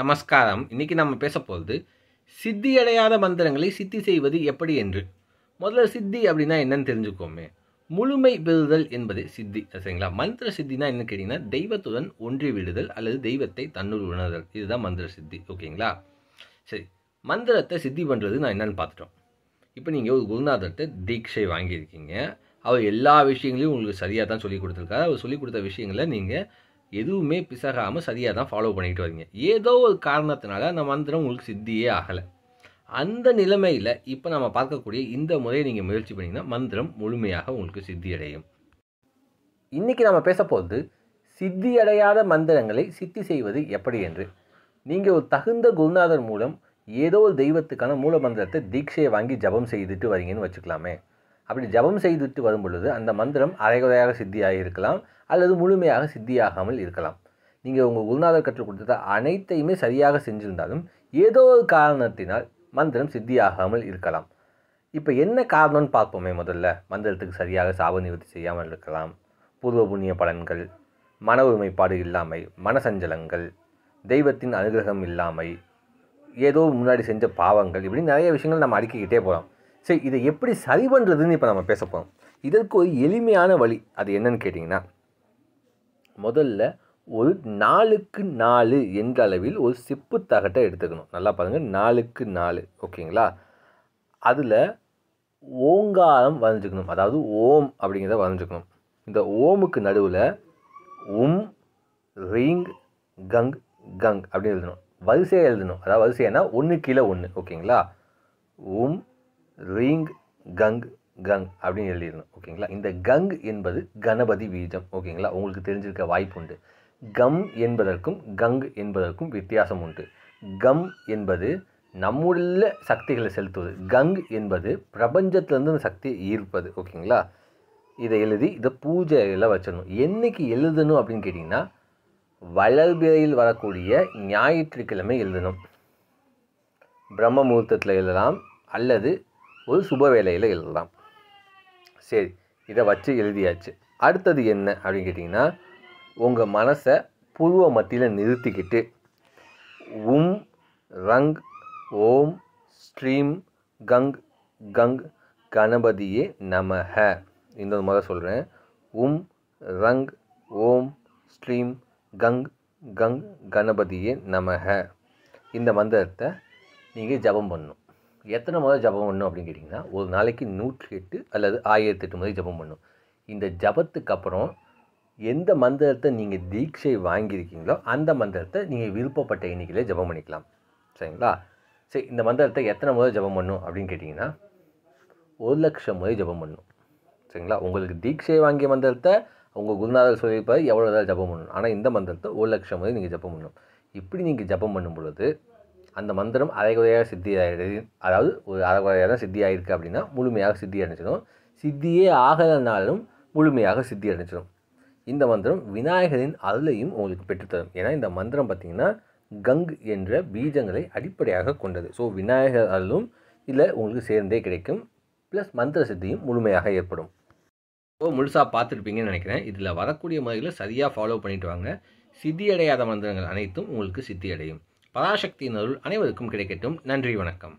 நமஸ்காரம் இன்றைக்கி நம்ம பேச போகிறது சித்தி அடையாத மந்திரங்களை சித்தி செய்வது எப்படி என்று முதல்ல சித்தி அப்படின்னா என்னன்னு தெரிஞ்சுக்கோமே முழுமை பெறுதல் என்பது சித்தி சரிங்களா மந்திர சித்தினா என்ன கேட்டிங்கன்னா தெய்வத்துடன் ஒன்றி விடுதல் அல்லது தெய்வத்தை தன்னுள் உணர்தல் இதுதான் மந்திர சித்தி ஓகேங்களா சரி மந்திரத்தை சித்தி பண்ணுறது நான் என்னென்னு பார்த்துட்டோம் இப்போ நீங்கள் ஒரு குருநாதர்கிட்ட தீட்சை வாங்கியிருக்கீங்க அவர் எல்லா விஷயங்களையும் உங்களுக்கு சரியாக தான் சொல்லிக் கொடுத்துருக்காரு அவர் சொல்லிக் கொடுத்த விஷயங்களை நீங்கள் எதுவுமே பிசகாமல் சரியாக தான் ஃபாலோ பண்ணிக்கிட்டு வரீங்க ஏதோ ஒரு காரணத்தினால அந்த மந்திரம் உங்களுக்கு சித்தியே ஆகலை அந்த நிலைமையில் இப்போ நம்ம பார்க்கக்கூடிய இந்த முறையை நீங்கள் முயற்சி பண்ணிங்கன்னா மந்திரம் முழுமையாக உங்களுக்கு சித்தி அடையும் இன்றைக்கி நம்ம பேச போகிறது சித்தியடையாத மந்திரங்களை சித்தி செய்வது எப்படி என்று நீங்கள் ஒரு தகுந்த குருநாதர் மூலம் ஏதோ ஒரு தெய்வத்துக்கான மூல மந்திரத்தை தீட்சையை வாங்கி ஜபம் செய்துட்டு வரீங்கன்னு வச்சுக்கலாமே அப்படி ஜபம் செய்துட்டு வரும் பொழுது அந்த மந்திரம் அரைகுறையாக சித்தியாக இருக்கலாம் அல்லது முழுமையாக சித்தியாகாமல் இருக்கலாம் நீங்கள் உங்கள் குருநாதர் கற்றுக் கொடுத்த அனைத்தையுமே சரியாக செஞ்சிருந்தாலும் ஏதோ ஒரு காரணத்தினால் மந்திரம் சித்தியாகாமல் இருக்கலாம் இப்போ என்ன காரணம்னு பார்ப்போமே முதல்ல மந்திரத்துக்கு சரியாக சாப நிவர்த்தி செய்யாமல் இருக்கலாம் பூர்வ புண்ணிய பலன்கள் மன ஒருமைப்பாடு இல்லாமை மனசஞ்சலங்கள் தெய்வத்தின் அனுகிரகம் இல்லாமை ஏதோ முன்னாடி செஞ்ச பாவங்கள் இப்படி நிறைய விஷயங்கள் நம்ம அடுக்கிக்கிட்டே போகிறோம் சரி இதை எப்படி சரி பண்ணுறதுன்னு இப்போ நம்ம பேச போகிறோம் இதற்கு ஒரு எளிமையான வழி அது என்னன்னு கேட்டிங்கன்னா முதல்ல ஒரு நாலுக்கு நாலு என்ற அளவில் ஒரு சிப்பு தகட்டை எடுத்துக்கணும் நல்லா பாருங்கள் நாலுக்கு நாலு ஓகேங்களா அதில் ஓங்காரம் வரைஞ்சிக்கணும் அதாவது ஓம் அப்படிங்கிறத வரைஞ்சிக்கணும் இந்த ஓமுக்கு நடுவில் உம் ரீங் கங் கங் அப்படின்னு எழுதணும் வரிசையாக எழுதணும் அதாவது வரிசைன்னா ஒன்று கீழே ஒன்று ஓகேங்களா உம் ரீங் கங் கங் அப்படின்னு எழுதிடணும் ஓகேங்களா இந்த கங் என்பது கணபதி பீஜம் ஓகேங்களா உங்களுக்கு தெரிஞ்சிருக்க வாய்ப்பு உண்டு கம் என்பதற்கும் கங் என்பதற்கும் வித்தியாசம் உண்டு கம் என்பது நம்முள்ள சக்திகளை செலுத்துவது கங் என்பது பிரபஞ்சத்திலேருந்து அந்த சக்தியை ஈர்ப்பது ஓகேங்களா இதை எழுதி இதை பூஜையில் வச்சிடணும் என்றைக்கு எழுதணும் அப்படின்னு கேட்டிங்கன்னா வளர்பிறையில் வரக்கூடிய ஞாயிற்றுக்கிழமை எழுதணும் பிரம்ம முகூர்த்தத்தில் எழுதலாம் அல்லது ஒரு சுப வேலையில் எழுதலாம் சரி இதை வச்சு எழுதியாச்சு அடுத்தது என்ன அப்படின்னு கேட்டிங்கன்னா உங்கள் மனசை புருவ மத்தியில் நிறுத்திக்கிட்டு உம் ரங் ஓம் ஸ்ட்ரீம் கங் கங் கணபதியே நமஹ இன்னொரு முறை சொல்கிறேன் உம் ரங் ஓம் ஸ்ட்ரீம் கங் கங் கணபதியே நமஹ இந்த மந்திரத்தை நீங்கள் ஜபம் பண்ணும் எத்தனை முறை ஜபம் பண்ணும் அப்படின்னு கேட்டிங்கன்னா ஒரு நாளைக்கு நூற்றி எட்டு அல்லது ஆயிரத்தி எட்டு முறை ஜபம் பண்ணும் இந்த ஜபத்துக்கு அப்புறம் எந்த மந்திரத்தை நீங்கள் தீட்சை வாங்கியிருக்கீங்களோ அந்த மந்திரத்தை நீங்கள் விருப்பப்பட்ட எண்ணிக்கையில் ஜபம் பண்ணிக்கலாம் சரிங்களா சரி இந்த மந்திரத்தை எத்தனை முறை ஜபம் பண்ணும் அப்படின்னு கேட்டிங்கன்னா ஒரு லட்சம் முறை ஜபம் பண்ணும் சரிங்களா உங்களுக்கு தீட்சை வாங்கிய மந்திரத்தை உங்கள் குருநாதர் சொல்லியிருப்பார் எவ்வளோ தான் ஜபம் பண்ணணும் ஆனால் இந்த மந்திரத்தை ஒரு லட்சம் முறை நீங்கள் ஜபம் பண்ணணும் இப்படி நீங்கள் ஜபம் பண்ணும் பொழுது அந்த மந்திரம் அரைகுறையாக சித்தி ஆகிடுது அதாவது ஒரு அரைகுறையாக தான் சித்தி ஆகிருக்கு அப்படின்னா முழுமையாக சித்தி அடைஞ்சிடும் சித்தியே ஆகலைனாலும் முழுமையாக சித்தி அடைஞ்சிடும் இந்த மந்திரம் விநாயகரின் அருளையும் உங்களுக்கு பெற்றுத்தரும் ஏன்னா இந்த மந்திரம் பார்த்திங்கன்னா கங் என்ற பீஜங்களை அடிப்படையாக கொண்டது ஸோ விநாயகர் அருளும் இல்லை உங்களுக்கு சேர்ந்தே கிடைக்கும் ப்ளஸ் மந்திர சித்தியும் முழுமையாக ஏற்படும் ஸோ முழுசாக பார்த்துருப்பீங்கன்னு நினைக்கிறேன் இதில் வரக்கூடிய முறைகளை சரியாக ஃபாலோ பண்ணிவிட்டு வாங்க சித்தி அடையாத மந்திரங்கள் அனைத்தும் உங்களுக்கு சித்தி அடையும் பராசக்தியின் அனைவருக்கும் கிடைக்கட்டும் நன்றி வணக்கம்